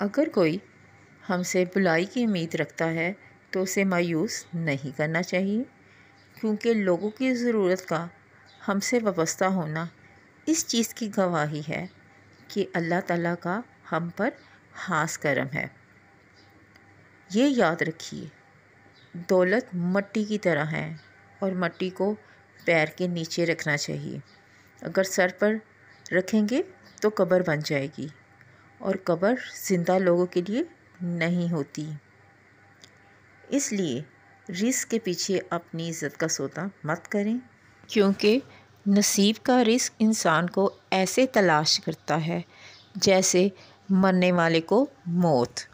अगर कोई हमसे भलाई की उम्मीद रखता है तो उसे मायूस नहीं करना चाहिए क्योंकि लोगों की ज़रूरत का हमसे वाबस्ता होना इस चीज़ की गवाही है कि अल्लाह ताला का हम पर हास करम है ये याद रखिए दौलत मट्टी की तरह है और मट्टी को पैर के नीचे रखना चाहिए अगर सर पर रखेंगे तो कब्र बन जाएगी और कब्र जिंदा लोगों के लिए नहीं होती इसलिए रिस्क के पीछे अपनी इज़्ज़त का सौदा मत करें क्योंकि नसीब का रिस्क इंसान को ऐसे तलाश करता है जैसे मरने वाले को मौत